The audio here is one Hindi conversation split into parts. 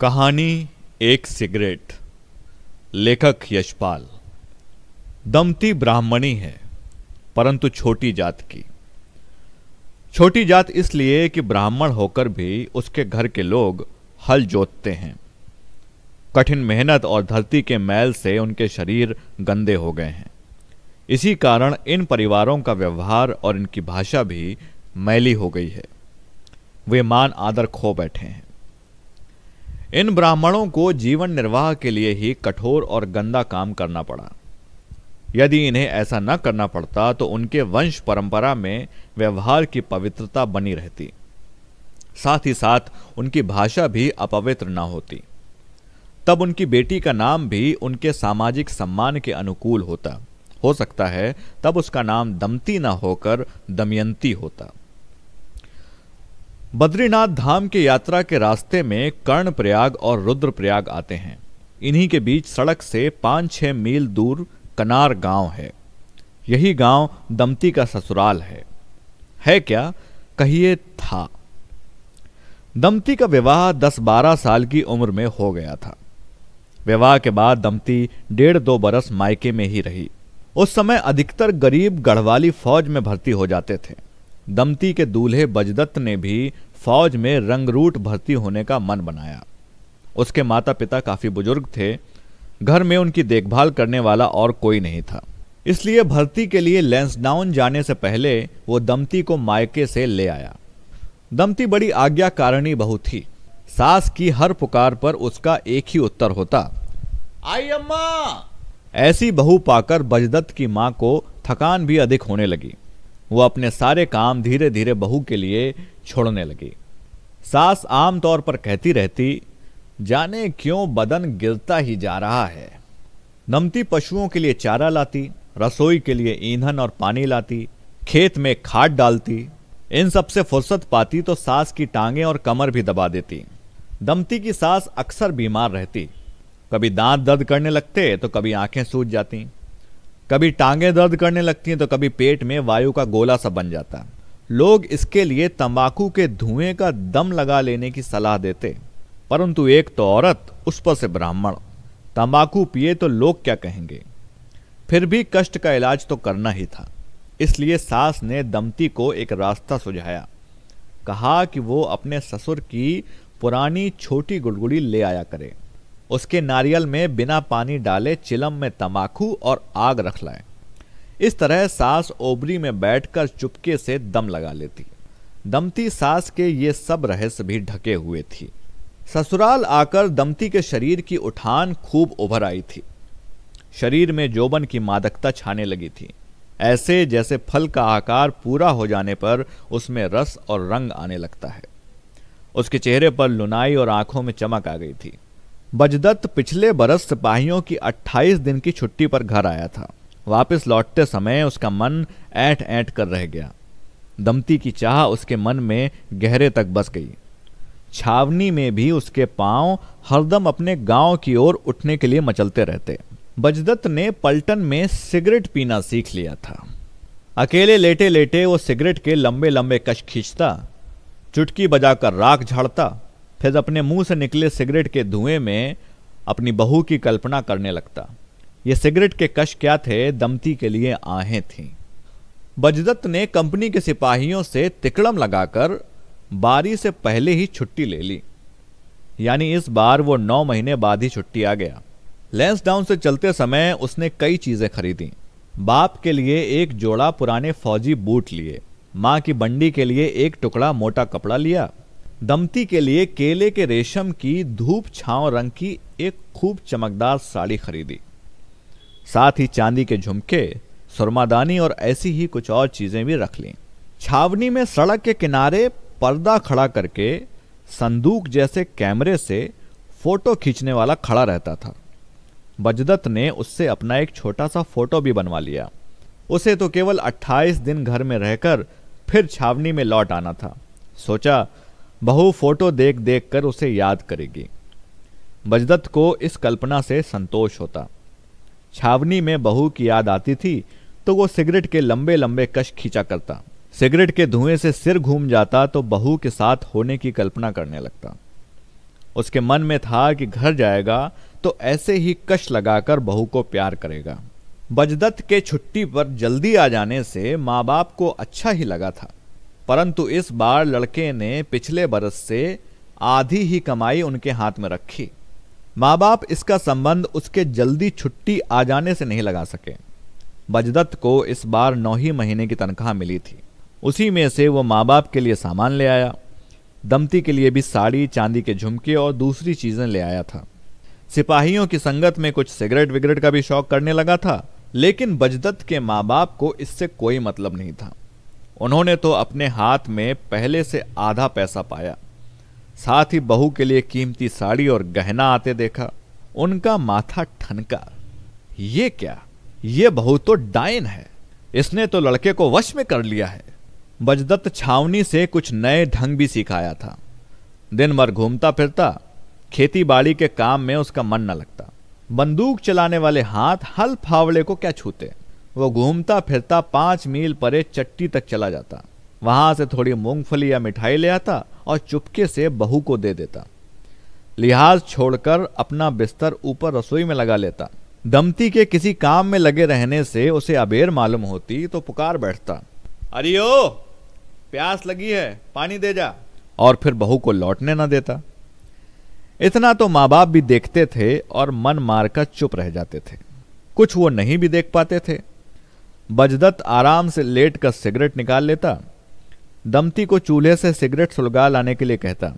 कहानी एक सिगरेट लेखक यशपाल दमती ब्राह्मणी है परंतु छोटी जात की छोटी जात इसलिए कि ब्राह्मण होकर भी उसके घर के लोग हल जोतते हैं कठिन मेहनत और धरती के मैल से उनके शरीर गंदे हो गए हैं इसी कारण इन परिवारों का व्यवहार और इनकी भाषा भी मैली हो गई है वे मान आदर खो बैठे हैं इन ब्राह्मणों को जीवन निर्वाह के लिए ही कठोर और गंदा काम करना पड़ा यदि इन्हें ऐसा न करना पड़ता तो उनके वंश परंपरा में व्यवहार की पवित्रता बनी रहती साथ ही साथ उनकी भाषा भी अपवित्र न होती तब उनकी बेटी का नाम भी उनके सामाजिक सम्मान के अनुकूल होता हो सकता है तब उसका नाम दमती न होकर दमयंती होता बद्रीनाथ धाम की यात्रा के रास्ते में कर्णप्रयाग और रुद्रप्रयाग आते हैं इन्हीं के बीच सड़क से पाँच छः मील दूर कनार गांव है यही गांव दमती का ससुराल है है क्या कहिए था दमती का विवाह 10-12 साल की उम्र में हो गया था विवाह के बाद दमती डेढ़ दो बरस मायके में ही रही उस समय अधिकतर गरीब गढ़वाली फौज में भर्ती हो जाते थे दमती के दूल्हे बजदत्त ने भी फौज में रंगरूट भर्ती होने का मन बनाया उसके माता पिता काफ़ी बुजुर्ग थे घर में उनकी देखभाल करने वाला और कोई नहीं था इसलिए भर्ती के लिए लेंसडाउन जाने से पहले वो दमती को मायके से ले आया दमती बड़ी आज्ञाकारिणी बहु थी सास की हर पुकार पर उसका एक ही उत्तर होता आई अम्मा ऐसी बहू पाकर बजदत्त की मां को थकान भी अधिक होने लगी वो अपने सारे काम धीरे धीरे बहू के लिए छोड़ने लगी सास आमतौर पर कहती रहती जाने क्यों बदन गिरता ही जा रहा है नमती पशुओं के लिए चारा लाती रसोई के लिए ईंधन और पानी लाती खेत में खाद डालती इन सब से फुर्सत पाती तो सास की टांगें और कमर भी दबा देती दमती की सास अक्सर बीमार रहती कभी दांत दर्द करने लगते तो कभी आंखें सूज जाती कभी टांगे दर्द करने लगती हैं तो कभी पेट में वायु का गोला सा बन जाता है लोग इसके लिए तंबाकू के धुएं का दम लगा लेने की सलाह देते परंतु एक तो औरत उस पर से ब्राह्मण तंबाकू पिए तो लोग क्या कहेंगे फिर भी कष्ट का इलाज तो करना ही था इसलिए सास ने दमती को एक रास्ता सुझाया कहा कि वो अपने ससुर की पुरानी छोटी गुड़गुड़ी ले आया करे उसके नारियल में बिना पानी डाले चिलम में तमाकू और आग रख लाए इस तरह सास ओबरी में बैठकर चुपके से दम लगा लेती दमती सास के ये सब रहस्य भी ढके हुए थी ससुराल आकर दमती के शरीर की उठान खूब उभर आई थी शरीर में जोबन की मादकता छाने लगी थी ऐसे जैसे फल का आकार पूरा हो जाने पर उसमें रस और रंग आने लगता है उसके चेहरे पर लुनाई और आंखों में चमक आ गई थी बजदत्त पिछले बरस सिपाहियों की 28 दिन की छुट्टी पर घर आया था वापस लौटते समय उसका मन ऐठ ऐठ कर रह गया दमती की चाह उसके मन में गहरे तक बस गई छावनी में भी उसके पांव हरदम अपने गांव की ओर उठने के लिए मचलते रहते बजदत्त ने पलटन में सिगरेट पीना सीख लिया था अकेले लेटे लेटे वो सिगरेट के लंबे लंबे कश खींचता चुटकी बजाकर राख झाड़ता फिर अपने मुंह से निकले सिगरेट के धुएं में अपनी बहू की कल्पना करने लगता ये सिगरेट के कश क्या थे दमती के लिए आहें थीं बजदत्त ने कंपनी के सिपाहियों से तिकड़म लगाकर बारी से पहले ही छुट्टी ले ली यानी इस बार वो नौ महीने बाद ही छुट्टी आ गया लेंस डाउन से चलते समय उसने कई चीज़ें खरीदी बाप के लिए एक जोड़ा पुराने फौजी बूट लिए माँ की बंडी के लिए एक टुकड़ा मोटा कपड़ा लिया दमती के लिए केले के रेशम की धूप छांव रंग की एक खूब चमकदार साड़ी खरीदी साथ ही चांदी के झुमके सुरमादानी और ऐसी ही कुछ और चीजें भी रख लीं छावनी में सड़क के किनारे पर्दा खड़ा करके संदूक जैसे कैमरे से फोटो खींचने वाला खड़ा रहता था बजदत ने उससे अपना एक छोटा सा फोटो भी बनवा लिया उसे तो केवल 28 दिन घर में रहकर फिर छावनी में लौट आना था सोचा बहू फोटो देख देख कर उसे याद करेगी बजदत्त को इस कल्पना से संतोष होता छावनी में बहू की याद आती थी तो वो सिगरेट के लंबे लंबे कश खींचा करता सिगरेट के धुएं से सिर घूम जाता तो बहू के साथ होने की कल्पना करने लगता उसके मन में था कि घर जाएगा तो ऐसे ही कश लगाकर बहू को प्यार करेगा बजदत्त के छुट्टी पर जल्दी आ जाने से माँ बाप को अच्छा ही लगा था परंतु इस बार लड़के ने पिछले बरस से आधी ही कमाई उनके हाथ में रखी माँ बाप इसका संबंध उसके जल्दी छुट्टी आ जाने से नहीं लगा सके बजदत्त को इस बार नौ ही महीने की तनख्वाह मिली थी उसी में से वो माँ बाप के लिए सामान ले आया दमती के लिए भी साड़ी चांदी के झुमके और दूसरी चीज़ें ले आया था सिपाहियों की संगत में कुछ सिगरेट विगरेट का भी शौक करने लगा था लेकिन बजदत्त के माँ बाप को इससे कोई मतलब नहीं था उन्होंने तो अपने हाथ में पहले से आधा पैसा पाया साथ ही बहू के लिए कीमती साड़ी और गहना आते देखा उनका माथा ठनका ये क्या ये बहू तो डायन है इसने तो लड़के को वश में कर लिया है बजदत्त छावनी से कुछ नए ढंग भी सिखाया था दिन भर घूमता फिरता खेती बाड़ी के काम में उसका मन न लगता बंदूक चलाने वाले हाथ हल फावड़े को क्या छूते वो घूमता फिरता पाँच मील परे चट्टी तक चला जाता वहाँ से थोड़ी मूंगफली या मिठाई ले आता और चुपके से बहू को दे देता लिहाज छोड़कर अपना बिस्तर ऊपर रसोई में लगा लेता दमती के किसी काम में लगे रहने से उसे अबेर मालूम होती तो पुकार बैठता अरे ओ प्यास लगी है पानी दे जा और फिर बहू को लौटने न देता इतना तो माँ बाप भी देखते थे और मन मारकर चुप रह जाते थे कुछ वो नहीं भी देख पाते थे बजदत्त आराम से लेट कर सिगरेट निकाल लेता दमती को चूल्हे से सिगरेट सुलगा लाने के लिए कहता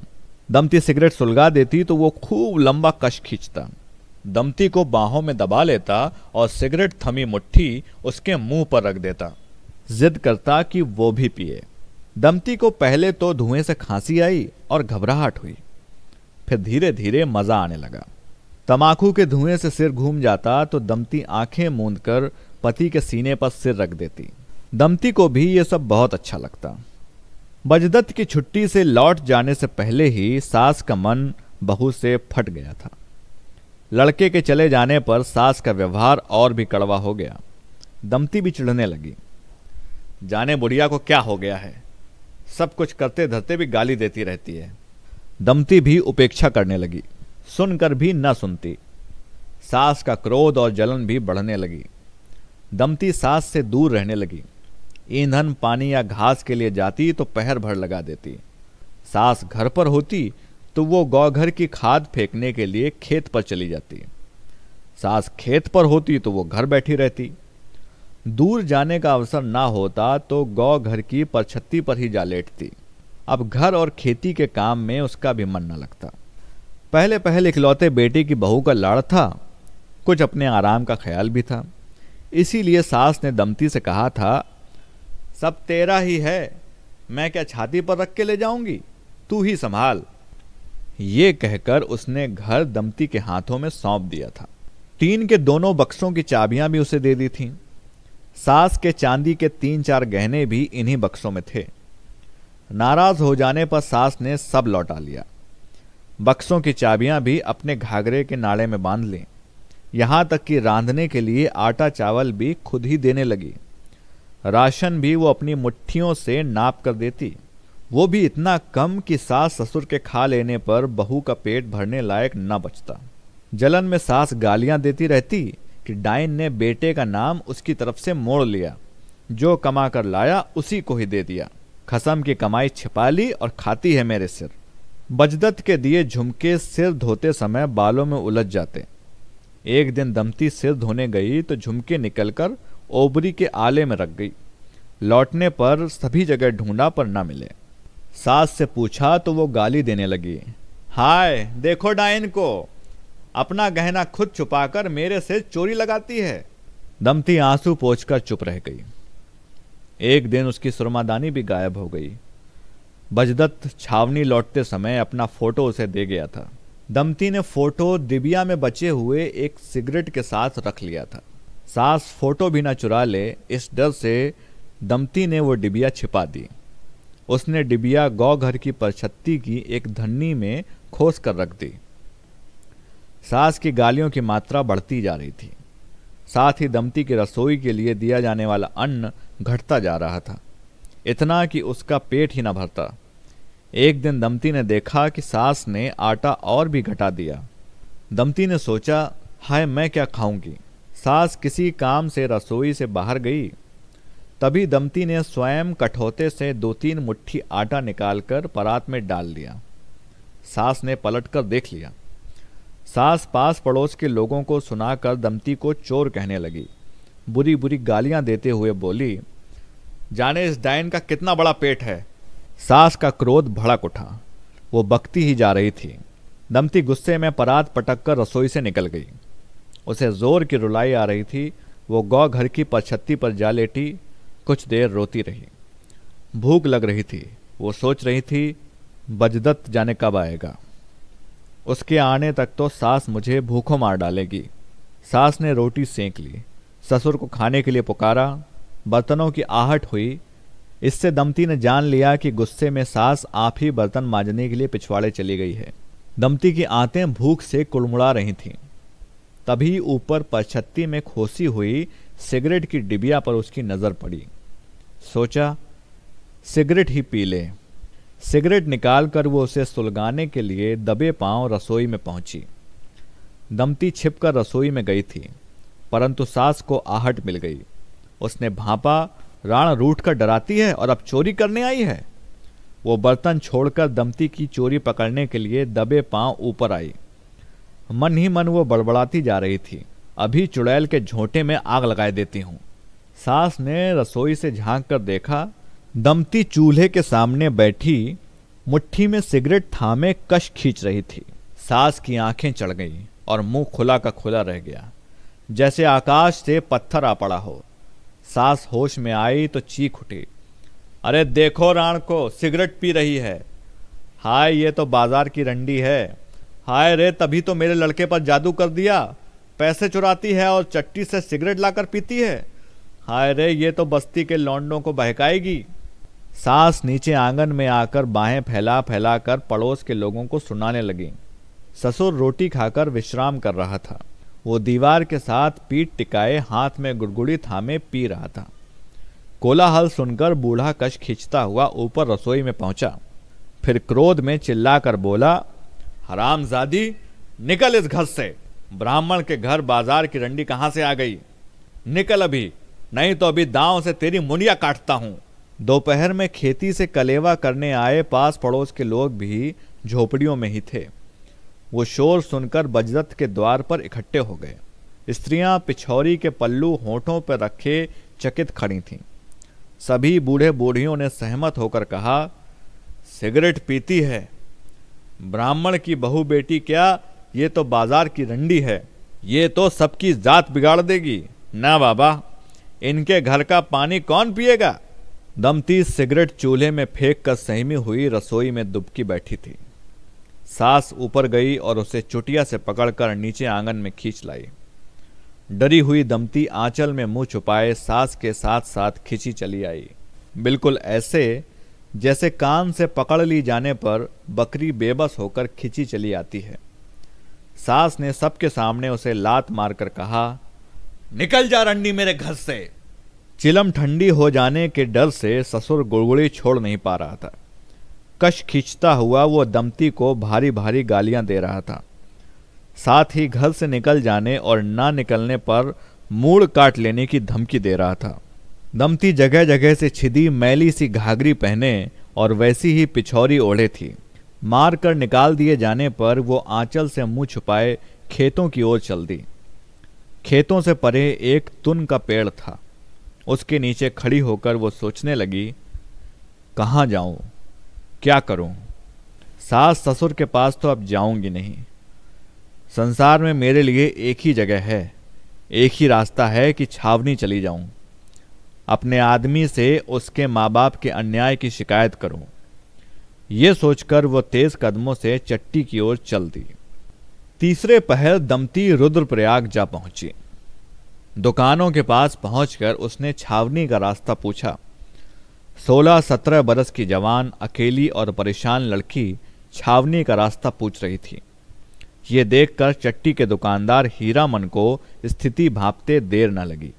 दमती सिगरेट सुलगा देती तो वो खूब लंबा कश खींचता दमती को बाहों में दबा लेता और सिगरेट थमी मुट्ठी उसके मुंह पर रख देता जिद करता कि वो भी पिए दमती को पहले तो धुएं से खांसी आई और घबराहट हुई फिर धीरे धीरे मजा आने लगा तमाकू के धुएं से सिर घूम जाता तो दमती आंखें मूंद कर पति के सीने पर सिर रख देती दमती को भी यह सब बहुत अच्छा लगता बजदत्त की छुट्टी से लौट जाने से पहले ही सास का मन बहू से फट गया था लड़के के चले जाने पर सास का व्यवहार और भी कड़वा हो गया दमती भी चिढ़ने लगी जाने बुढ़िया को क्या हो गया है सब कुछ करते धरते भी गाली देती रहती है दमती भी उपेक्षा करने लगी सुनकर भी न सुनती सास का क्रोध और जलन भी बढ़ने लगी दमती सास से दूर रहने लगी ईंधन पानी या घास के लिए जाती तो पहर भर लगा देती सास घर पर होती तो वो गौघर की खाद फेंकने के लिए खेत पर चली जाती सास खेत पर होती तो वो घर बैठी रहती दूर जाने का अवसर ना होता तो गौ घर की परछत्ती पर ही जा लेटती अब घर और खेती के काम में उसका भी मन न लगता पहले पहले इकलौते बेटे की बहू का लाड़ था कुछ अपने आराम का ख्याल भी था इसीलिए सास ने दमती से कहा था सब तेरा ही है मैं क्या छाती पर रख के ले जाऊंगी तू ही संभाल ये कहकर उसने घर दमती के हाथों में सौंप दिया था टीन के दोनों बक्सों की चाबियां भी उसे दे दी थीं सास के चांदी के तीन चार गहने भी इन्हीं बक्सों में थे नाराज हो जाने पर सास ने सब लौटा लिया बक्सों की चाबियां भी अपने घाघरे के नाड़े में बांध लीं यहाँ तक कि रांधने के लिए आटा चावल भी खुद ही देने लगी राशन भी वो अपनी मुट्ठियों से नाप कर देती वो भी इतना कम कि सास ससुर के खा लेने पर बहू का पेट भरने लायक न बचता जलन में सास गालियां देती रहती कि डाइन ने बेटे का नाम उसकी तरफ से मोड़ लिया जो कमा कर लाया उसी को ही दे दिया खसम की कमाई छिपा ली और खाती है मेरे सिर बजदत के दिए झुमके सिर धोते समय बालों में उलझ जाते एक दिन दमती सिर धोने गई तो झुमके निकलकर ओबरी के आले में रख गई लौटने पर सभी जगह ढूंढा पर ना मिले सास से पूछा तो वो गाली देने लगी हाय देखो डाइन को अपना गहना खुद छुपाकर मेरे से चोरी लगाती है दमती आंसू पोछ चुप रह गई एक दिन उसकी सुरमादानी भी गायब हो गई बजदत्त छावनी लौटते समय अपना फोटो उसे दे गया था दमती ने फोटो दिबिया में बचे हुए एक सिगरेट के साथ रख लिया था सास फोटो भी ना चुरा ले इस डर से दमती ने वो डिबिया छिपा दी उसने डिबिया गौ घर की परछत्ती की एक धन्नी में खोस कर रख दी सास की गालियों की मात्रा बढ़ती जा रही थी साथ ही दमती की रसोई के लिए दिया जाने वाला अन्न घटता जा रहा था इतना कि उसका पेट ही ना भरता एक दिन दमती ने देखा कि सास ने आटा और भी घटा दिया दमती ने सोचा हाय मैं क्या खाऊंगी सास किसी काम से रसोई से बाहर गई तभी दमती ने स्वयं कठोते से दो तीन मुट्ठी आटा निकालकर परात में डाल दिया सास ने पलटकर देख लिया सास पास पड़ोस के लोगों को सुनाकर दमती को चोर कहने लगी बुरी बुरी गालियां देते हुए बोली जाने इस डायन का कितना बड़ा पेट है सास का क्रोध भड़क उठा वो बकती ही जा रही थी दमती गुस्से में परात पटक कर रसोई से निकल गई उसे जोर की रुलाई आ रही थी वो गौ घर की पछत्ती पर जा लेटी कुछ देर रोती रही भूख लग रही थी वो सोच रही थी बजदत्त जाने कब आएगा उसके आने तक तो सास मुझे भूखों मार डालेगी सास ने रोटी सेंक ली ससुर को खाने के लिए पुकारा बर्तनों की आहट हुई इससे दमती ने जान लिया कि गुस्से में सास आप ही बर्तन मांजने के लिए पिछवाड़े चली गई है दमती की आंतें भूख से कुड़मुड़ा रही थीं तभी ऊपर परछत्ती में खोसी हुई सिगरेट की डिबिया पर उसकी नज़र पड़ी सोचा सिगरेट ही पी ले सिगरेट निकाल कर वो उसे सुलगाने के लिए दबे पांव रसोई में पहुंची दमती छिपकर रसोई में गई थी परंतु सास को आहट मिल गई उसने भापा राणा रूठ कर डराती है और अब चोरी करने आई है वो बर्तन छोड़कर दमती की चोरी पकड़ने के लिए दबे पांव ऊपर आई मन ही मन वो बड़बड़ाती जा रही थी अभी चुड़ैल के झोंटे में आग लगाए देती हूँ सास ने रसोई से झांक कर देखा दमती चूल्हे के सामने बैठी मुट्ठी में सिगरेट थामे कश खींच रही थी सास की आंखें चढ़ गईं और मुंह खुला का खुला रह गया जैसे आकाश से पत्थर आ पड़ा हो सास होश में आई तो चीख उठी अरे देखो राण को सिगरेट पी रही है हाय ये तो बाजार की रंडी है हाय रे तभी तो मेरे लड़के पर जादू कर दिया पैसे चुराती है और चट्टी से सिगरेट लाकर पीती है हाय रे ये तो बस्ती के लौंडों को बहकाएगी सास नीचे आंगन में आकर बाहें फैला फैला कर पड़ोस के लोगों को सुनाने लगी ससुर रोटी खाकर विश्राम कर रहा था वो दीवार के साथ पीठ टिकाए हाथ में गुड़गुड़ी थामे पी रहा था कोलाहल सुनकर बूढ़ा कश खींचता हुआ ऊपर रसोई में पहुंचा फिर क्रोध में चिल्लाकर बोला हरामजादी निकल इस घर से ब्राह्मण के घर बाजार की रंडी कहां से आ गई निकल अभी नहीं तो अभी दांव से तेरी मुनिया काटता हूं दोपहर में खेती से कलेवा करने आए पास पड़ोस के लोग भी झोपड़ियों में ही थे वो शोर सुनकर बजरथ के द्वार पर इकट्ठे हो गए स्त्रियां पिछौरी के पल्लू होठों पर रखे चकित खड़ी थीं सभी बूढ़े बूढ़ियों ने सहमत होकर कहा सिगरेट पीती है ब्राह्मण की बहू बेटी क्या ये तो बाजार की रंडी है ये तो सबकी जात बिगाड़ देगी ना बाबा इनके घर का पानी कौन पिएगा दमती सिगरेट चूल्हे में फेंक कर सहमी हुई रसोई में दुबकी बैठी थी सास ऊपर गई और उसे चुटिया से पकड़कर नीचे आंगन में खींच लाई डरी हुई दमती आंचल में मुंह छुपाए सास के साथ साथ खिंची चली आई बिल्कुल ऐसे जैसे कान से पकड़ ली जाने पर बकरी बेबस होकर खींची चली आती है सास ने सबके सामने उसे लात मारकर कहा निकल जा रंडी मेरे घर से चिलम ठंडी हो जाने के डर से ससुर गुड़गुड़ी छोड़ नहीं पा रहा था कश खींचता हुआ वो दमती को भारी भारी गालियां दे रहा था साथ ही घर से निकल जाने और ना निकलने पर मूड़ काट लेने की धमकी दे रहा था दमती जगह जगह से छिदी मैली सी घाघरी पहने और वैसी ही पिछौरी ओढ़े थी मार कर निकाल दिए जाने पर वो आंचल से मुंह छुपाए खेतों की ओर चल दी खेतों से परे एक तुन का पेड़ था उसके नीचे खड़ी होकर वो सोचने लगी कहाँ जाऊँ क्या करूं? सास ससुर के पास तो अब जाऊंगी नहीं संसार में मेरे लिए एक ही जगह है एक ही रास्ता है कि छावनी चली जाऊं अपने आदमी से उसके माँ बाप के अन्याय की शिकायत करूं ये सोचकर वह तेज कदमों से चट्टी की ओर चल दी तीसरे पहर दमती रुद्रप्रयाग जा पहुंची दुकानों के पास पहुंचकर उसने छावनी का रास्ता पूछा सोलह सत्रह बरस की जवान अकेली और परेशान लड़की छावनी का रास्ता पूछ रही थी ये देखकर चट्टी के दुकानदार हीरामन को स्थिति भापते देर न लगी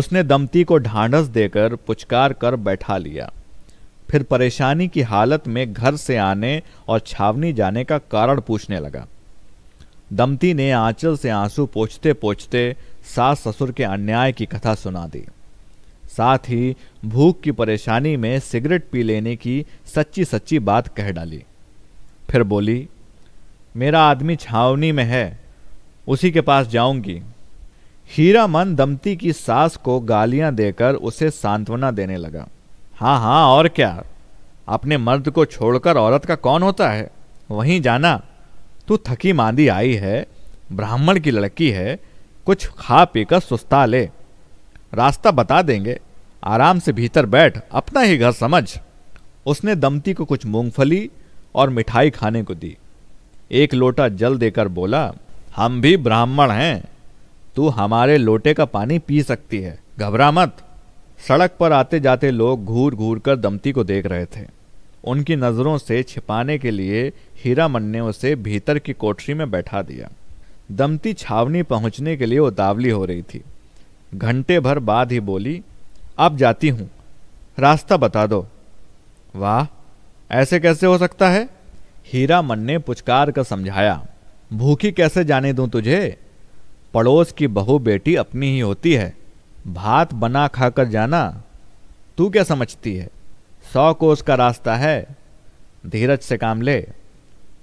उसने दमती को ढांढस देकर पुचकार कर बैठा लिया फिर परेशानी की हालत में घर से आने और छावनी जाने का कारण पूछने लगा दमती ने आंचल से आंसू पोछते पोछते सास ससुर के अन्याय की कथा सुना दी साथ ही भूख की परेशानी में सिगरेट पी लेने की सच्ची सच्ची बात कह डाली फिर बोली मेरा आदमी छावनी में है उसी के पास जाऊंगी हीरा मन दमती की सास को गालियां देकर उसे सांत्वना देने लगा हाँ हाँ और क्या अपने मर्द को छोड़कर औरत का कौन होता है वहीं जाना तू थकी मांदी आई है ब्राह्मण की लड़की है कुछ खा पीकर सुस्ता ले रास्ता बता देंगे आराम से भीतर बैठ अपना ही घर समझ उसने दमती को कुछ मूंगफली और मिठाई खाने को दी एक लोटा जल देकर बोला हम भी ब्राह्मण हैं तू हमारे लोटे का पानी पी सकती है घबरा मत सड़क पर आते जाते लोग घूर घूर कर दमती को देख रहे थे उनकी नज़रों से छिपाने के लिए हीरामन ने उसे भीतर की कोठरी में बैठा दिया दमती छावनी पहुंचने के लिए उतावली हो रही थी घंटे भर बाद ही बोली अब जाती हूँ रास्ता बता दो वाह ऐसे कैसे हो सकता है हीरा मन ने पुचकार कर समझाया भूखी कैसे जाने दूं तुझे पड़ोस की बहू बेटी अपनी ही होती है भात बना खाकर जाना तू क्या समझती है सौ कोस का रास्ता है धीरज से काम ले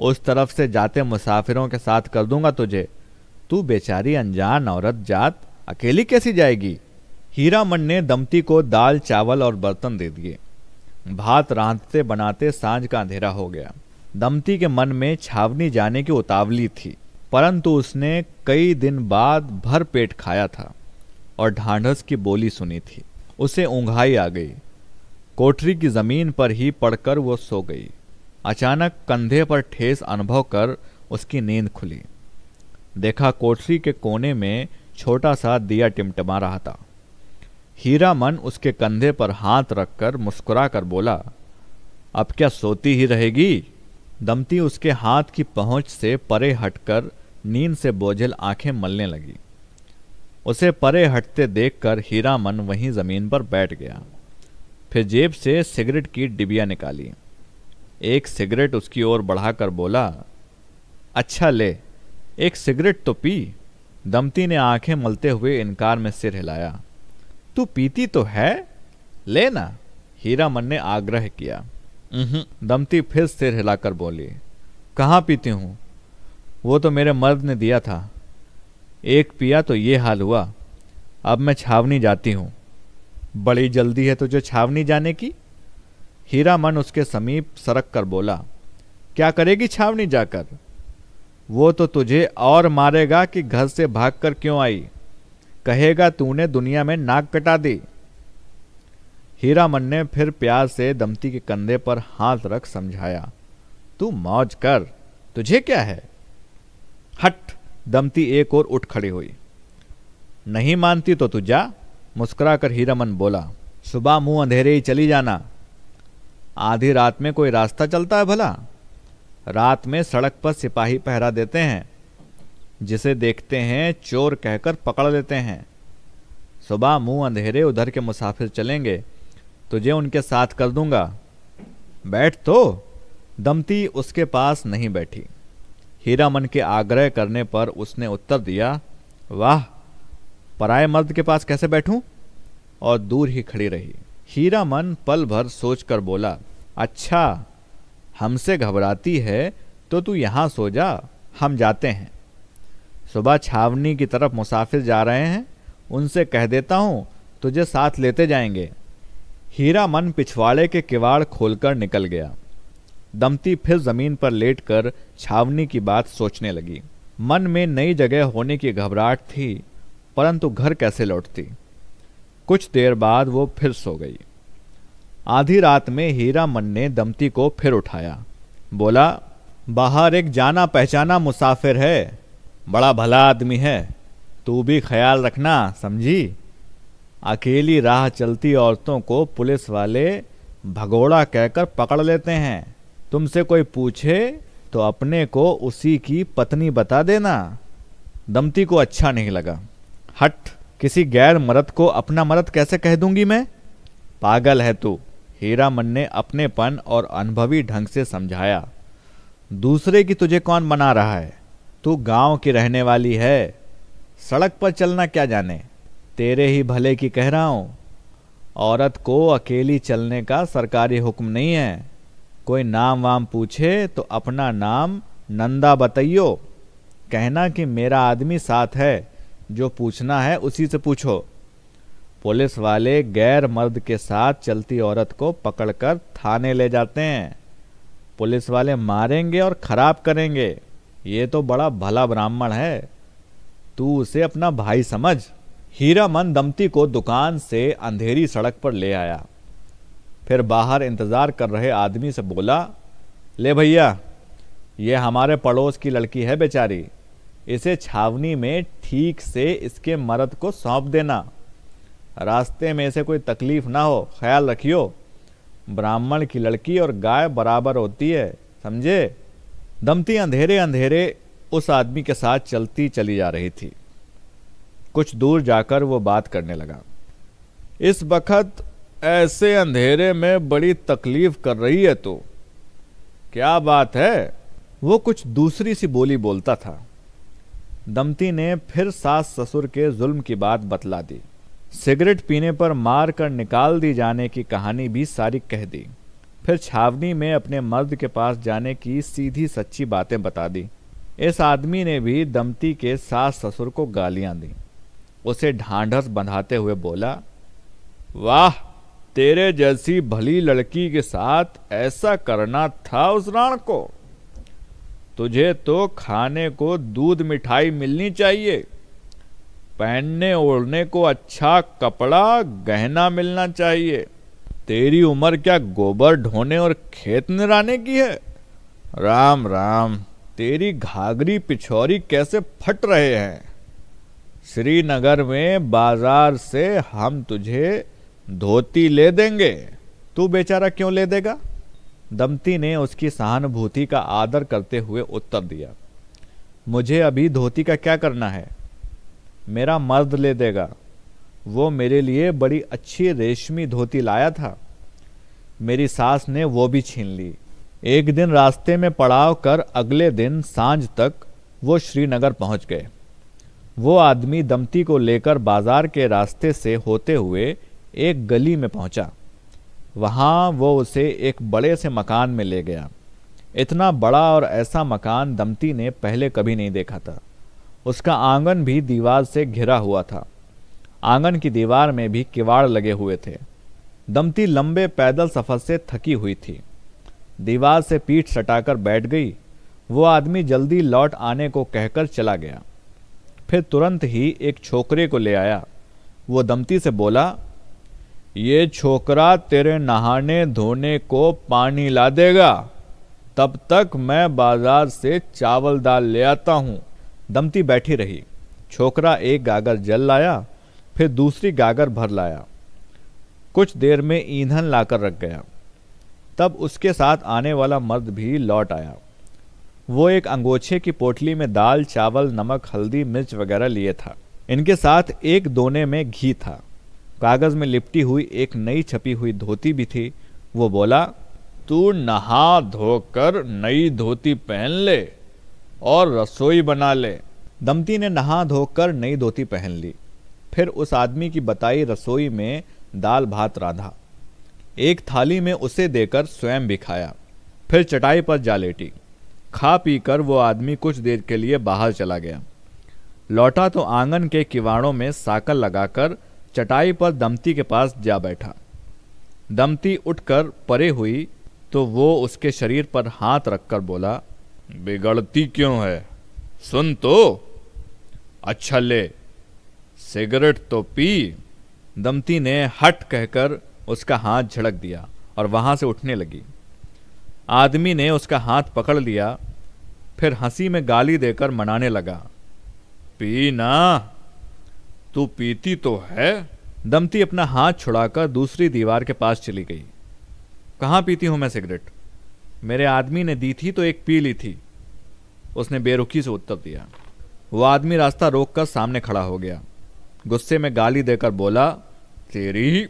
उस तरफ से जाते मुसाफिरों के साथ कर दूंगा तुझे तू बेचारी अनजान औरत जात अकेली कैसी जाएगी हीरामन ने दमती को दाल चावल और बर्तन दे दिए भात रांधते बनाते सांझ का अंधेरा हो गया दमती के मन में छावनी जाने की उतावली थी परंतु उसने कई दिन बाद भर पेट खाया था और ढांढस की बोली सुनी थी उसे ऊंघाई आ गई कोठरी की ज़मीन पर ही पड़कर वो सो गई अचानक कंधे पर ठेस अनुभव कर उसकी नींद खुली देखा कोठरी के कोने में छोटा सा दिया टिमटिमा रहा था हीरा मन उसके कंधे पर हाथ रखकर मुस्कुरा कर बोला अब क्या सोती ही रहेगी दमती उसके हाथ की पहुंच से परे हटकर नींद से बोझल आंखें मलने लगी उसे परे हटते देखकर हीरा मन वहीं ज़मीन पर बैठ गया फिर जेब से सिगरेट की डिबिया निकाली एक सिगरेट उसकी ओर बढ़ाकर बोला अच्छा ले एक सिगरेट तो पी दमती ने आंखें मलते हुए इनकार में सिर हिलाया तू पीती तो है ले ना मन ने आग्रह किया दमती फिर सिर हिलाकर बोली कहाँ पीती हूँ वो तो मेरे मर्द ने दिया था एक पिया तो ये हाल हुआ अब मैं छावनी जाती हूँ बड़ी जल्दी है तुझे छावनी जाने की हीरा मन उसके समीप सरक कर बोला क्या करेगी छावनी जाकर वो तो तुझे और मारेगा कि घर से भागकर क्यों आई कहेगा तूने दुनिया में नाक कटा दी हीरामन ने फिर प्यार से दमती के कंधे पर हाथ रख समझाया तू मौज कर तुझे क्या है हट दमती एक और उठ खड़ी हुई नहीं मानती तो तू जा मुस्कुरा कर हीरामन बोला सुबह मुंह अंधेरे ही चली जाना आधी रात में कोई रास्ता चलता है भला रात में सड़क पर सिपाही पहरा देते हैं जिसे देखते हैं चोर कहकर पकड़ लेते हैं सुबह मुंह अंधेरे उधर के मुसाफिर चलेंगे तुझे उनके साथ कर दूंगा बैठ तो दमती उसके पास नहीं बैठी हीरामन के आग्रह करने पर उसने उत्तर दिया वाह पराए मर्द के पास कैसे बैठूं? और दूर ही खड़ी रही हीरा मन पल भर सोचकर बोला अच्छा हमसे घबराती है तो तू यहाँ सो जा हम जाते हैं सुबह छावनी की तरफ मुसाफिर जा रहे हैं उनसे कह देता हूँ तुझे साथ लेते जाएंगे हीरा मन पिछवाड़े के किवाड़ खोलकर निकल गया दमती फिर जमीन पर लेटकर छावनी की बात सोचने लगी मन में नई जगह होने की घबराहट थी परंतु घर कैसे लौटती कुछ देर बाद वो फिर सो गई आधी रात में हीरामन ने दमती को फिर उठाया बोला बाहर एक जाना पहचाना मुसाफिर है बड़ा भला आदमी है तू भी ख्याल रखना समझी अकेली राह चलती औरतों को पुलिस वाले भगोड़ा कहकर पकड़ लेते हैं तुमसे कोई पूछे तो अपने को उसी की पत्नी बता देना दमती को अच्छा नहीं लगा हट किसी गैर मर्द को अपना मर्द कैसे कह दूंगी मैं पागल है तू हीरामन ने अपनेपन और अनुभवी ढंग से समझाया दूसरे की तुझे कौन बना रहा है तू गांव की रहने वाली है सड़क पर चलना क्या जाने तेरे ही भले की कह रहा हूँ औरत को अकेली चलने का सरकारी हुक्म नहीं है कोई नाम वाम पूछे तो अपना नाम नंदा बताइयो कहना कि मेरा आदमी साथ है जो पूछना है उसी से पूछो पुलिस वाले गैर मर्द के साथ चलती औरत को पकड़कर थाने ले जाते हैं पुलिस वाले मारेंगे और ख़राब करेंगे ये तो बड़ा भला ब्राह्मण है तू उसे अपना भाई समझ हीरा मन दमती को दुकान से अंधेरी सड़क पर ले आया फिर बाहर इंतज़ार कर रहे आदमी से बोला ले भैया ये हमारे पड़ोस की लड़की है बेचारी इसे छावनी में ठीक से इसके मर्द को सौंप देना रास्ते में से कोई तकलीफ ना हो ख्याल रखियो ब्राह्मण की लड़की और गाय बराबर होती है समझे दमती अंधेरे अंधेरे उस आदमी के साथ चलती चली जा रही थी कुछ दूर जाकर वो बात करने लगा इस वक्त ऐसे अंधेरे में बड़ी तकलीफ कर रही है तो क्या बात है वो कुछ दूसरी सी बोली बोलता था दमती ने फिर सास ससुर के जुल्म की बात बतला दी सिगरेट पीने पर मार कर निकाल दी जाने की कहानी भी सारी कह दी फिर छावनी में अपने मर्द के पास जाने की सीधी सच्ची बातें बता दी इस आदमी ने भी दमती के सास ससुर को गालियां दी उसे ढांढस बंधाते हुए बोला वाह तेरे जैसी भली लड़की के साथ ऐसा करना था उस राण को तुझे तो खाने को दूध मिठाई मिलनी चाहिए पहनने ओढ़ने को अच्छा कपड़ा गहना मिलना चाहिए तेरी उम्र क्या गोबर ढोने और खेत निराने की है राम राम तेरी घाघरी पिछौरी कैसे फट रहे हैं श्रीनगर में बाजार से हम तुझे धोती ले देंगे तू बेचारा क्यों ले देगा दमती ने उसकी सहानुभूति का आदर करते हुए उत्तर दिया मुझे अभी धोती का क्या करना है मेरा मर्द ले देगा वो मेरे लिए बड़ी अच्छी रेशमी धोती लाया था मेरी सास ने वो भी छीन ली एक दिन रास्ते में पड़ाव कर अगले दिन सांझ तक वो श्रीनगर पहुंच गए वो आदमी दमती को लेकर बाजार के रास्ते से होते हुए एक गली में पहुंचा। वहाँ वो उसे एक बड़े से मकान में ले गया इतना बड़ा और ऐसा मकान दमती ने पहले कभी नहीं देखा था उसका आंगन भी दीवार से घिरा हुआ था आंगन की दीवार में भी किवाड़ लगे हुए थे दमती लंबे पैदल सफर से थकी हुई थी दीवार से पीठ सटाकर बैठ गई वो आदमी जल्दी लौट आने को कहकर चला गया फिर तुरंत ही एक छोकरे को ले आया वो दमती से बोला ये छोकरा तेरे नहाने धोने को पानी ला देगा तब तक मैं बाजार से चावल दाल ले आता हूँ दमती बैठी रही छोकरा एक गागर जल लाया फिर दूसरी गागर भर लाया कुछ देर में ईंधन लाकर रख गया तब उसके साथ आने वाला मर्द भी लौट आया वो एक अंगोछे की पोटली में दाल चावल नमक हल्दी मिर्च वगैरह लिए था इनके साथ एक दोने में घी था कागज़ में लिपटी हुई एक नई छपी हुई धोती भी थी वो बोला तू नहा धोकर नई धोती पहन ले और रसोई बना ले दमती ने नहा धोकर नई धोती पहन ली फिर उस आदमी की बताई रसोई में दाल भात राधा एक थाली में उसे देकर स्वयं भी खाया फिर चटाई पर जा लेटी खा पी कर वो आदमी कुछ देर के लिए बाहर चला गया लौटा तो आंगन के किवाड़ों में साकल लगाकर चटाई पर दमती के पास जा बैठा दमती उठकर परे हुई तो वो उसके शरीर पर हाथ रखकर बोला बिगड़ती क्यों है सुन तो अच्छा ले सिगरेट तो पी दमती ने हट कहकर उसका हाथ झड़क दिया और वहां से उठने लगी आदमी ने उसका हाथ पकड़ लिया फिर हंसी में गाली देकर मनाने लगा पी ना तू पीती तो है दमती अपना हाथ छुड़ाकर दूसरी दीवार के पास चली गई कहाँ पीती हूँ मैं सिगरेट मेरे आदमी ने दी थी तो एक पी ली थी उसने बेरुखी से उत्तर दिया वो आदमी रास्ता रोक कर सामने खड़ा हो गया गुस्से में गाली देकर बोला तेरी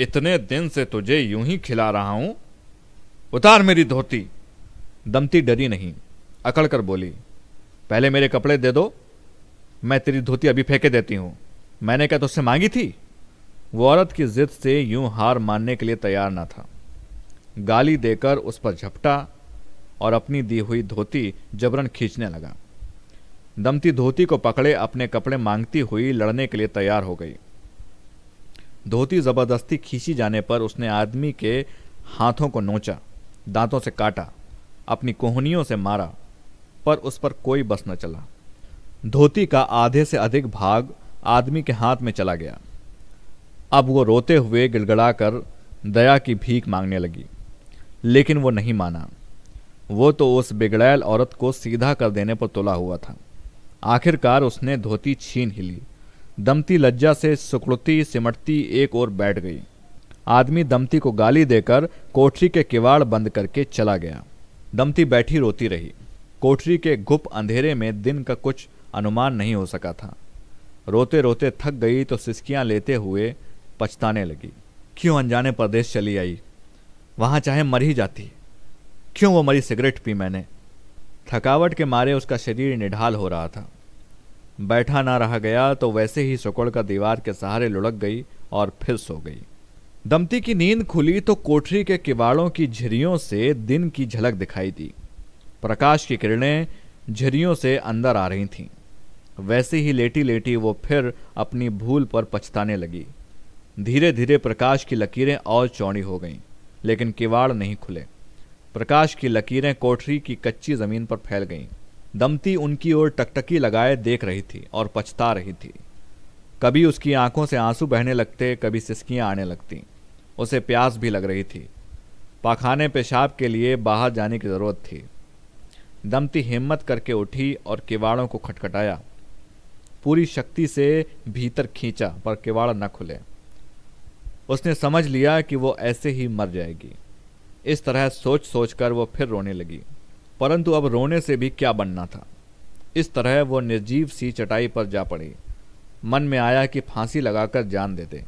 इतने दिन से तुझे यूं ही खिला रहा हूं उतार मेरी धोती दमती डरी नहीं अकड़ कर बोली पहले मेरे कपड़े दे दो मैं तेरी धोती अभी फेंके देती हूँ मैंने क्या तुझसे मांगी थी वो औरत की जिद से यूं हार मानने के लिए तैयार ना था गाली देकर उस पर झपटा और अपनी दी हुई धोती जबरन खींचने लगा दमती धोती को पकड़े अपने कपड़े मांगती हुई लड़ने के लिए तैयार हो गई धोती जबरदस्ती खींची जाने पर उसने आदमी के हाथों को नोचा दांतों से काटा अपनी कोहनियों से मारा पर उस पर कोई बस न चला धोती का आधे से अधिक भाग आदमी के हाथ में चला गया अब वो रोते हुए कर दया की भीख मांगने लगी लेकिन वो नहीं माना वो तो उस बिगड़ैल औरत को सीधा कर देने पर तुला हुआ था आखिरकार उसने धोती छीन हिली दमती लज्जा से सुकड़ती सिमटती एक और बैठ गई आदमी दमती को गाली देकर कोठरी के किवाड़ बंद करके चला गया दमती बैठी रोती रही कोठरी के गुप अंधेरे में दिन का कुछ अनुमान नहीं हो सका था रोते रोते थक गई तो सिसकियां लेते हुए पछताने लगी क्यों अनजाने प्रदेश चली आई वहाँ चाहे मर ही जाती क्यों वो मरी सिगरेट पी मैंने थकावट के मारे उसका शरीर निढाल हो रहा था बैठा ना रह गया तो वैसे ही सुकड़ का दीवार के सहारे लुढ़क गई और फिर सो गई दमती की नींद खुली तो कोठरी के किवाड़ों की झिरियों से दिन की झलक दिखाई दी प्रकाश की किरणें झिरियों से अंदर आ रही थीं वैसे ही लेटी लेटी वो फिर अपनी भूल पर पछताने लगी धीरे धीरे प्रकाश की लकीरें और चौड़ी हो गईं लेकिन किवाड़ नहीं खुले प्रकाश की लकीरें कोठरी की कच्ची जमीन पर फैल गईं दमती उनकी ओर टकटकी लगाए देख रही थी और पछता रही थी कभी उसकी आंखों से आंसू बहने लगते कभी सिसकियां आने लगती उसे प्यास भी लग रही थी पाखाने पेशाब के लिए बाहर जाने की ज़रूरत थी दमती हिम्मत करके उठी और किवाड़ों को खटखटाया पूरी शक्ति से भीतर खींचा पर किवाड़ न खुले उसने समझ लिया कि वो ऐसे ही मर जाएगी इस तरह सोच सोच कर वो फिर रोने लगी परंतु अब रोने से भी क्या बनना था इस तरह वो निर्जीव सी चटाई पर जा पड़ी मन में आया कि फांसी लगाकर जान देते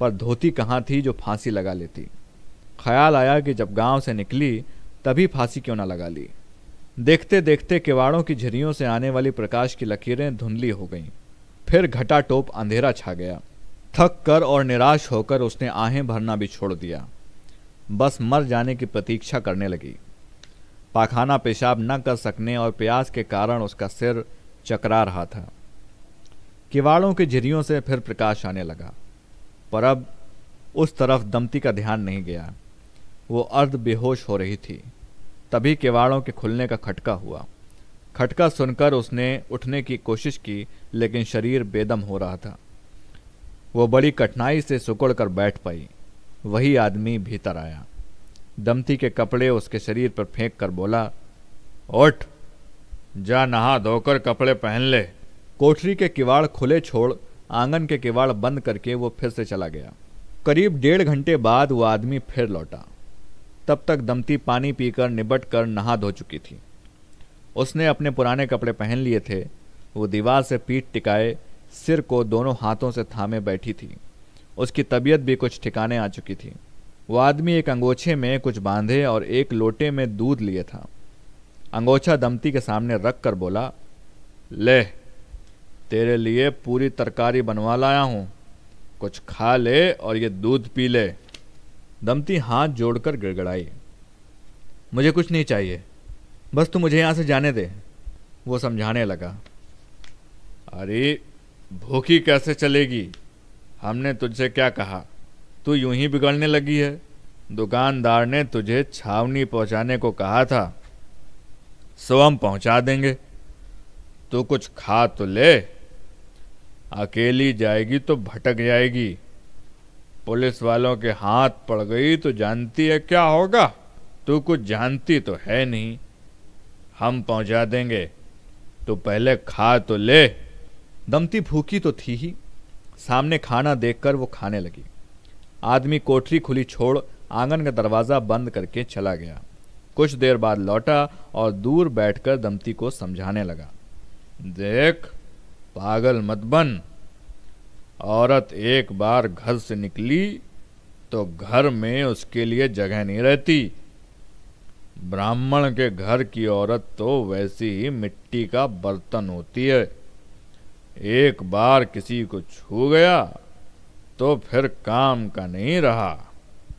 पर धोती कहाँ थी जो फांसी लगा लेती ख्याल आया कि जब गांव से निकली तभी फांसी क्यों ना लगा ली देखते देखते किवाड़ों की झरियों से आने वाली प्रकाश की लकीरें धुंधली हो गईं फिर घटा टोप अंधेरा छा गया थक कर और निराश होकर उसने आहें भरना भी छोड़ दिया बस मर जाने की प्रतीक्षा करने लगी पाखाना पेशाब न कर सकने और प्यास के कारण उसका सिर चकरा रहा था किवाड़ों के झिरियों से फिर प्रकाश आने लगा पर अब उस तरफ दमती का ध्यान नहीं गया वो अर्ध बेहोश हो रही थी तभी किवाड़ों के खुलने का खटका हुआ खटका सुनकर उसने उठने की कोशिश की लेकिन शरीर बेदम हो रहा था वो बड़ी कठिनाई से सुकड़ कर बैठ पाई वही आदमी भीतर आया दमती के कपड़े उसके शरीर पर फेंक कर बोला ओठ जा नहा धोकर कपड़े पहन ले कोठरी के किवाड़ खुले छोड़ आंगन के किवाड़ बंद करके वो फिर से चला गया करीब डेढ़ घंटे बाद वो आदमी फिर लौटा तब तक दमती पानी पीकर निबट कर नहा धो चुकी थी उसने अपने पुराने कपड़े पहन लिए थे वो दीवार से पीठ टिकाए सिर को दोनों हाथों से थामे बैठी थी उसकी तबीयत भी कुछ ठिकाने आ चुकी थी वह आदमी एक अंगोछे में कुछ बांधे और एक लोटे में दूध लिए था अंगोछा दमती के सामने रख कर बोला ले तेरे लिए पूरी तरकारी बनवा लाया हूँ कुछ खा ले और ये दूध पी ले दमती हाथ जोड़कर गिड़गड़ाई मुझे कुछ नहीं चाहिए बस तू मुझे यहाँ से जाने दे वो समझाने लगा अरे भूखी कैसे चलेगी हमने तुझसे क्या कहा तू यूं ही बिगड़ने लगी है दुकानदार ने तुझे छावनी पहुंचाने को कहा था सो हम पहुंचा देंगे तू कुछ खा तो ले अकेली जाएगी तो भटक जाएगी पुलिस वालों के हाथ पड़ गई तो जानती है क्या होगा तू कुछ जानती तो है नहीं हम पहुंचा देंगे तो पहले खा तो ले दमती भूखी तो थी ही सामने खाना देखकर वो खाने लगी आदमी कोठरी खुली छोड़ आंगन का दरवाज़ा बंद करके चला गया कुछ देर बाद लौटा और दूर बैठकर दमती को समझाने लगा देख पागल मत बन औरत एक बार घर से निकली तो घर में उसके लिए जगह नहीं रहती ब्राह्मण के घर की औरत तो वैसी ही मिट्टी का बर्तन होती है एक बार किसी को छू गया तो फिर काम का नहीं रहा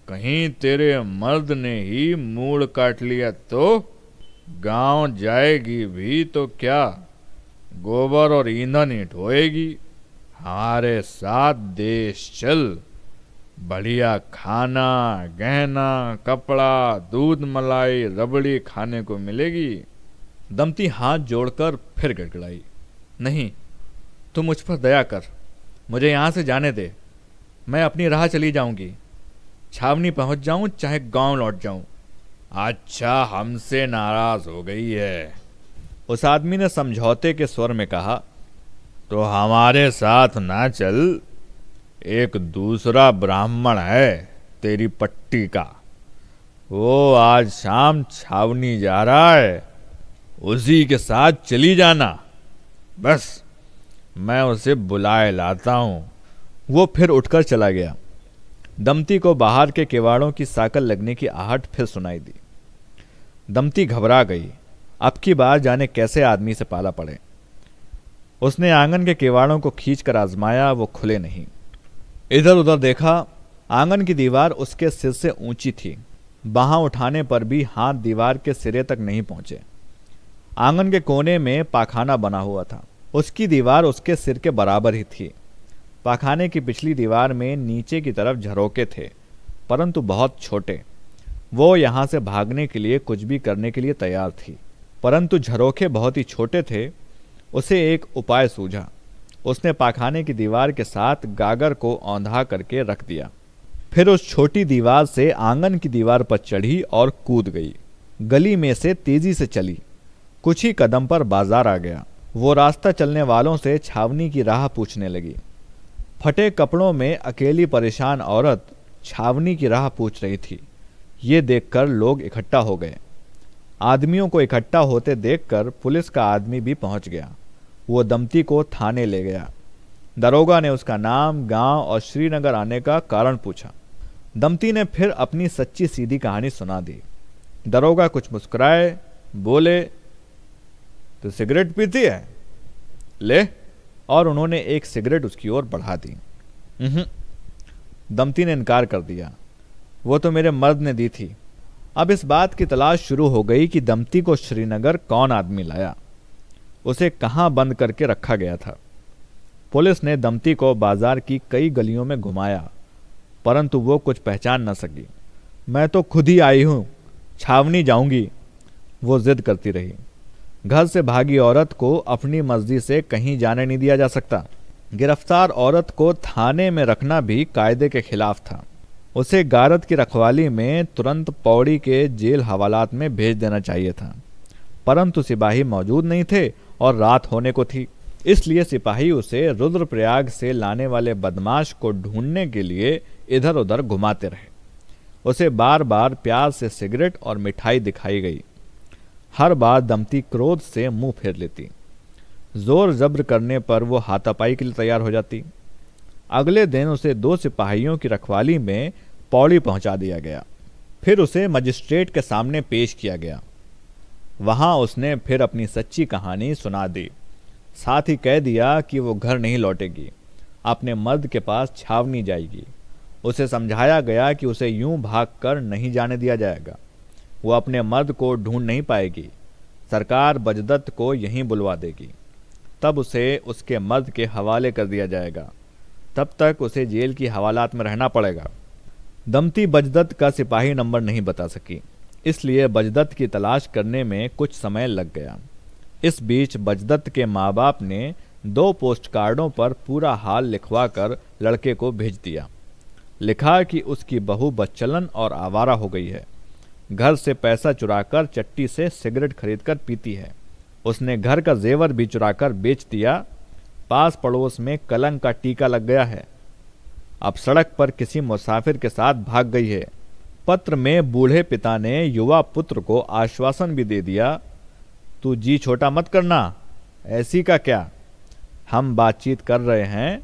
कहीं तेरे मर्द ने ही मूड़ काट लिया तो गांव जाएगी भी तो क्या गोबर और ईंधन ही ढोएगी हमारे साथ देश चल बढ़िया खाना गहना कपड़ा दूध मलाई रबड़ी खाने को मिलेगी दमती हाथ जोड़कर फिर गड़गड़ाई नहीं तुम मुझ पर दया कर मुझे यहाँ से जाने दे मैं अपनी राह चली जाऊँगी छावनी पहुँच जाऊँ चाहे गांव लौट जाऊँ अच्छा हमसे नाराज़ हो गई है उस आदमी ने समझौते के स्वर में कहा तो हमारे साथ ना चल एक दूसरा ब्राह्मण है तेरी पट्टी का वो आज शाम छावनी जा रहा है उसी के साथ चली जाना बस मैं उसे बुलाए लाता हूँ वो फिर उठकर चला गया दमती को बाहर के किवाड़ों की साकल लगने की आहट फिर सुनाई दी दमती घबरा गई अब की बार जाने कैसे आदमी से पाला पड़े उसने आंगन के किवाड़ों को खींच कर आजमाया वो खुले नहीं इधर उधर देखा आंगन की दीवार उसके सिर से ऊंची थी बाह उठाने पर भी हाथ दीवार के सिरे तक नहीं पहुंचे आंगन के कोने में पाखाना बना हुआ था उसकी दीवार उसके सिर के बराबर ही थी पाखाने की पिछली दीवार में नीचे की तरफ झरोके थे परंतु बहुत छोटे वो यहाँ से भागने के लिए कुछ भी करने के लिए तैयार थी परंतु झरोखे बहुत ही छोटे थे उसे एक उपाय सूझा उसने पाखाने की दीवार के साथ गागर को औंधा करके रख दिया फिर उस छोटी दीवार से आंगन की दीवार पर चढ़ी और कूद गई गली में से तेजी से चली कुछ ही कदम पर बाजार आ गया वो रास्ता चलने वालों से छावनी की राह पूछने लगी फटे कपड़ों में अकेली परेशान औरत छावनी की राह पूछ रही थी ये देखकर लोग इकट्ठा हो गए आदमियों को इकट्ठा होते देखकर पुलिस का आदमी भी पहुंच गया वो दमती को थाने ले गया दरोगा ने उसका नाम गांव और श्रीनगर आने का कारण पूछा दमती ने फिर अपनी सच्ची सीधी कहानी सुना दी दरोगा कुछ मुस्कुराए बोले तो सिगरेट पीती है ले और उन्होंने एक सिगरेट उसकी ओर बढ़ा दी दमती ने इनकार कर दिया वो तो मेरे मर्द ने दी थी अब इस बात की तलाश शुरू हो गई कि दमती को श्रीनगर कौन आदमी लाया उसे कहाँ बंद करके रखा गया था पुलिस ने दमती को बाजार की कई गलियों में घुमाया परंतु वो कुछ पहचान न सकी मैं तो खुद ही आई हूँ छावनी जाऊंगी वो जिद करती रही घर से भागी औरत को अपनी मर्जी से कहीं जाने नहीं दिया जा सकता गिरफ्तार औरत को थाने में रखना भी कायदे के खिलाफ था उसे गारत की रखवाली में तुरंत पौड़ी के जेल हवालात में भेज देना चाहिए था परंतु सिपाही मौजूद नहीं थे और रात होने को थी इसलिए सिपाही उसे रुद्रप्रयाग से लाने वाले बदमाश को ढूंढने के लिए इधर उधर घुमाते रहे उसे बार बार प्याज से सिगरेट और मिठाई दिखाई गई हर बार दमती क्रोध से मुंह फेर लेती जोर जब्र करने पर वो हाथापाई के लिए तैयार हो जाती अगले दिन उसे दो सिपाहियों की रखवाली में पौड़ी पहुंचा दिया गया फिर उसे मजिस्ट्रेट के सामने पेश किया गया वहां उसने फिर अपनी सच्ची कहानी सुना दी साथ ही कह दिया कि वो घर नहीं लौटेगी अपने मर्द के पास छावनी जाएगी उसे समझाया गया कि उसे यूं भाग कर नहीं जाने दिया जाएगा वो अपने मर्द को ढूंढ नहीं पाएगी सरकार बजदत्त को यहीं बुलवा देगी तब उसे उसके मर्द के हवाले कर दिया जाएगा तब तक उसे जेल की हवालात में रहना पड़ेगा दमती बजदत्त का सिपाही नंबर नहीं बता सकी इसलिए बजदत्त की तलाश करने में कुछ समय लग गया इस बीच बजदत्त के माँ बाप ने दो पोस्ट कार्डों पर पूरा हाल लिखवा कर लड़के को भेज दिया लिखा कि उसकी बहू बच्चलन और आवारा हो गई है घर से पैसा चुराकर चट्टी से सिगरेट खरीदकर पीती है उसने घर का जेवर भी चुराकर बेच दिया पास पड़ोस में कलंक का टीका लग गया है अब सड़क पर किसी मुसाफिर के साथ भाग गई है पत्र में बूढ़े पिता ने युवा पुत्र को आश्वासन भी दे दिया तू जी छोटा मत करना ऐसी का क्या हम बातचीत कर रहे हैं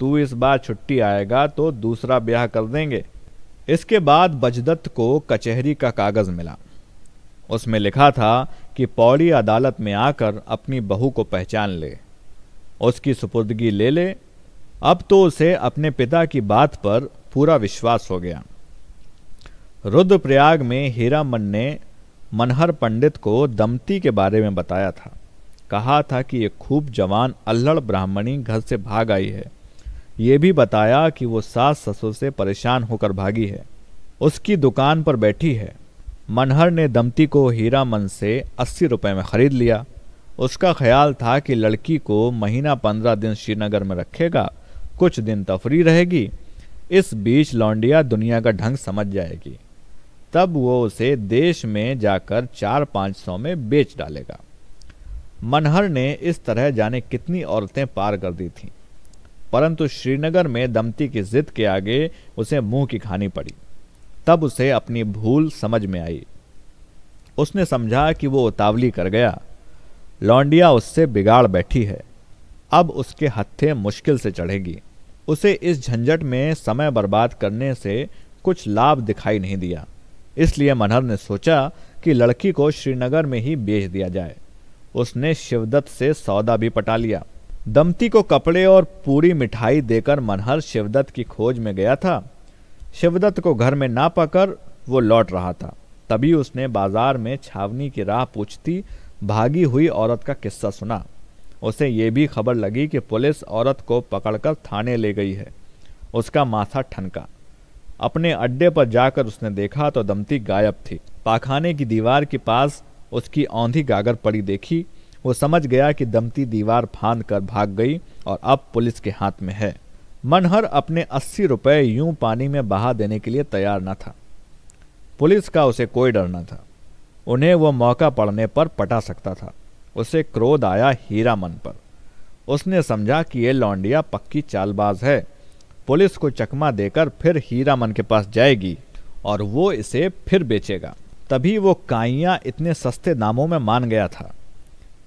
तू इस बार छुट्टी आएगा तो दूसरा ब्याह कर देंगे इसके बाद बजदत्त को कचहरी का कागज मिला उसमें लिखा था कि पौड़ी अदालत में आकर अपनी बहू को पहचान ले उसकी सुपुर्दगी ले ले अब तो उसे अपने पिता की बात पर पूरा विश्वास हो गया रुद्रप्रयाग में हीरामन ने मनहर पंडित को दमती के बारे में बताया था कहा था कि ये खूब जवान अल्लड़ ब्राह्मणी घर से भाग आई है ये भी बताया कि वो सास ससुर से परेशान होकर भागी है उसकी दुकान पर बैठी है मनहर ने दमती को हीरा मन से अस्सी रुपये में ख़रीद लिया उसका ख्याल था कि लड़की को महीना पंद्रह दिन श्रीनगर में रखेगा कुछ दिन तफरी रहेगी इस बीच लौंडिया दुनिया का ढंग समझ जाएगी तब वो उसे देश में जाकर चार पाँच सौ में बेच डालेगा मनहर ने इस तरह जाने कितनी औरतें पार कर दी थीं परंतु श्रीनगर में दमती की जिद के आगे उसे मुंह की खानी पड़ी तब उसे अपनी भूल समझ में आई उसने समझा कि वो उतावली कर गया लौंडिया उससे बिगाड़ बैठी है अब उसके हत्थे मुश्किल से चढ़ेगी उसे इस झंझट में समय बर्बाद करने से कुछ लाभ दिखाई नहीं दिया इसलिए मनहर ने सोचा कि लड़की को श्रीनगर में ही बेच दिया जाए उसने शिवदत्त से सौदा भी पटा लिया दमती को कपड़े और पूरी मिठाई देकर मनहर शिवदत्त की खोज में गया था शिवदत्त को घर में ना पाकर वो लौट रहा था तभी उसने बाजार में छावनी की राह पूछती भागी हुई औरत का किस्सा सुना उसे ये भी खबर लगी कि पुलिस औरत को पकड़कर थाने ले गई है उसका माथा ठनका अपने अड्डे पर जाकर उसने देखा तो दमती गायब थी पाखाने की दीवार के पास उसकी औंधी गागर पड़ी देखी वो समझ गया कि दमती दीवार फांद कर भाग गई और अब पुलिस के हाथ में है मनहर अपने अस्सी रुपये यूं पानी में बहा देने के लिए तैयार न था पुलिस का उसे कोई डर न था उन्हें वो मौका पड़ने पर पटा सकता था उसे क्रोध आया हीरा मन पर उसने समझा कि ये लौंडिया पक्की चालबाज है पुलिस को चकमा देकर फिर हीरा मन के पास जाएगी और वो इसे फिर बेचेगा तभी वो काइया इतने सस्ते दामों में मान गया था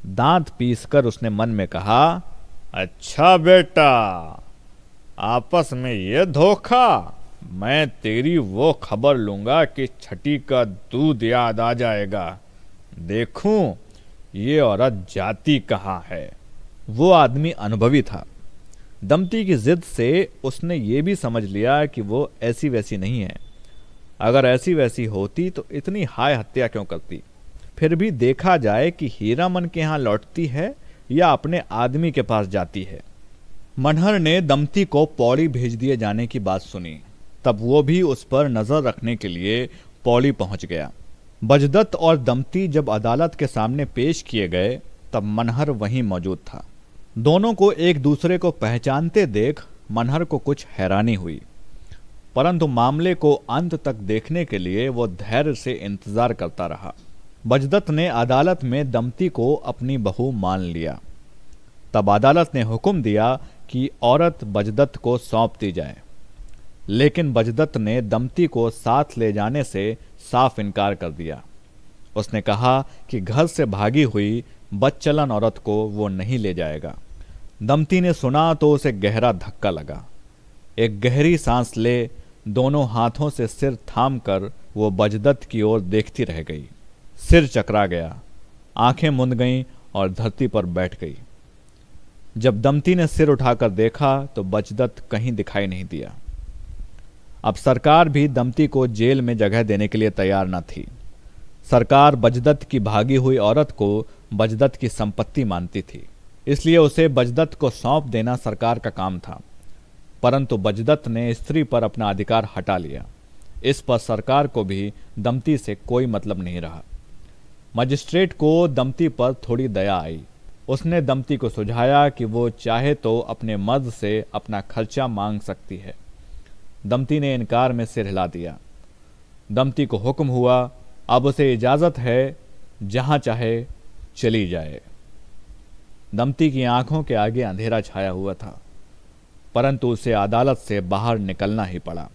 दांत पीसकर उसने मन में कहा अच्छा बेटा आपस में ये धोखा मैं तेरी वो खबर लूँगा कि छठी का दूध याद आ जाएगा देखूं ये औरत जाती कहाँ है वो आदमी अनुभवी था दमती की जिद से उसने ये भी समझ लिया कि वो ऐसी वैसी नहीं है अगर ऐसी वैसी होती तो इतनी हाय हत्या क्यों करती फिर भी देखा जाए कि हीरा मन के यहाँ लौटती है या अपने आदमी के पास जाती है मनहर ने दमती को पौड़ी भेज दिए जाने की बात सुनी तब वो भी उस पर नजर रखने के लिए पौड़ी पहुंच गया बजदत्त और दमती जब अदालत के सामने पेश किए गए तब मनहर वहीं मौजूद था दोनों को एक दूसरे को पहचानते देख मनहर को कुछ हैरानी हुई परंतु मामले को अंत तक देखने के लिए वो धैर्य से इंतजार करता रहा बजदत ने अदालत में दमती को अपनी बहू मान लिया तब अदालत ने हुक्म दिया कि औरत बजदत को सौंप दी जाए लेकिन बजदत ने दमती को साथ ले जाने से साफ इनकार कर दिया उसने कहा कि घर से भागी हुई बदचलन औरत को वो नहीं ले जाएगा दमती ने सुना तो उसे गहरा धक्का लगा एक गहरी सांस ले दोनों हाथों से सिर थाम कर वो बजदत्त की ओर देखती रह गई सिर चकरा गया आंखें मुंद गईं और धरती पर बैठ गई जब दमती ने सिर उठाकर देखा तो बचदत्त कहीं दिखाई नहीं दिया अब सरकार भी दमती को जेल में जगह देने के लिए तैयार न थी सरकार बजदत्त की भागी हुई औरत को बजदत्त की संपत्ति मानती थी इसलिए उसे बजदत्त को सौंप देना सरकार का काम था परंतु बजदत्त ने स्त्री पर अपना अधिकार हटा लिया इस पर सरकार को भी दमती से कोई मतलब नहीं रहा मजिस्ट्रेट को दमती पर थोड़ी दया आई उसने दमती को सुझाया कि वो चाहे तो अपने मर्द से अपना खर्चा मांग सकती है दमती ने इनकार में सिर हिला दिया दमती को हुक्म हुआ अब उसे इजाज़त है जहां चाहे चली जाए दमती की आंखों के आगे अंधेरा छाया हुआ था परंतु उसे अदालत से बाहर निकलना ही पड़ा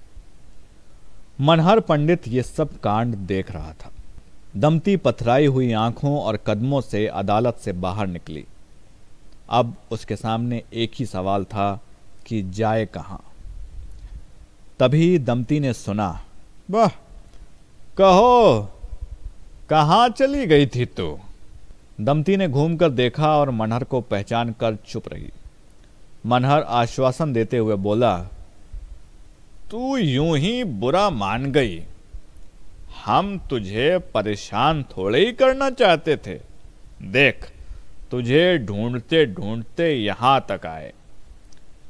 मनहर पंडित ये सब कांड देख रहा था दमती पथराई हुई आंखों और कदमों से अदालत से बाहर निकली अब उसके सामने एक ही सवाल था कि जाए कहाँ तभी दमती ने सुना वाह कहो कहाँ चली गई थी तू दमती ने घूमकर देखा और मनहर को पहचान कर चुप रही मनहर आश्वासन देते हुए बोला तू यूं ही बुरा मान गई हम तुझे परेशान थोड़े ही करना चाहते थे देख तुझे ढूंढते ढूंढते यहाँ तक आए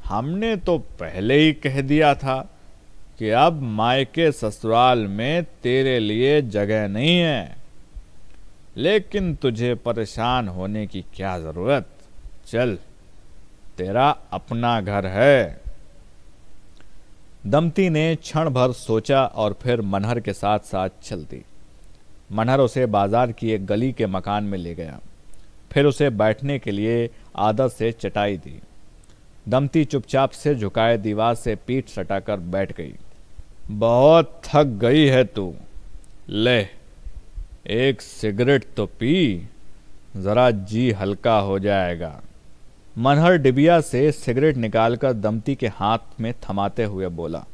हमने तो पहले ही कह दिया था कि अब मायके ससुराल में तेरे लिए जगह नहीं है लेकिन तुझे परेशान होने की क्या ज़रूरत चल तेरा अपना घर है दमती ने क्षण भर सोचा और फिर मनहर के साथ साथ चल दी मनहर उसे बाजार की एक गली के मकान में ले गया फिर उसे बैठने के लिए आदत से चटाई दी दमती चुपचाप से झुकाए दीवार से पीठ सटाकर बैठ गई बहुत थक गई है तू ले एक सिगरेट तो पी ज़रा जी हल्का हो जाएगा मनहर डिबिया से सिगरेट निकालकर दमती के हाथ में थमाते हुए बोला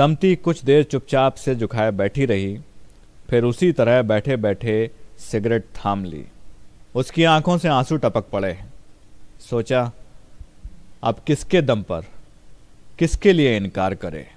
दमती कुछ देर चुपचाप से झुकाए बैठी रही फिर उसी तरह बैठे बैठे सिगरेट थाम ली उसकी आंखों से आंसू टपक पड़े सोचा अब किसके दम पर किसके लिए इनकार करे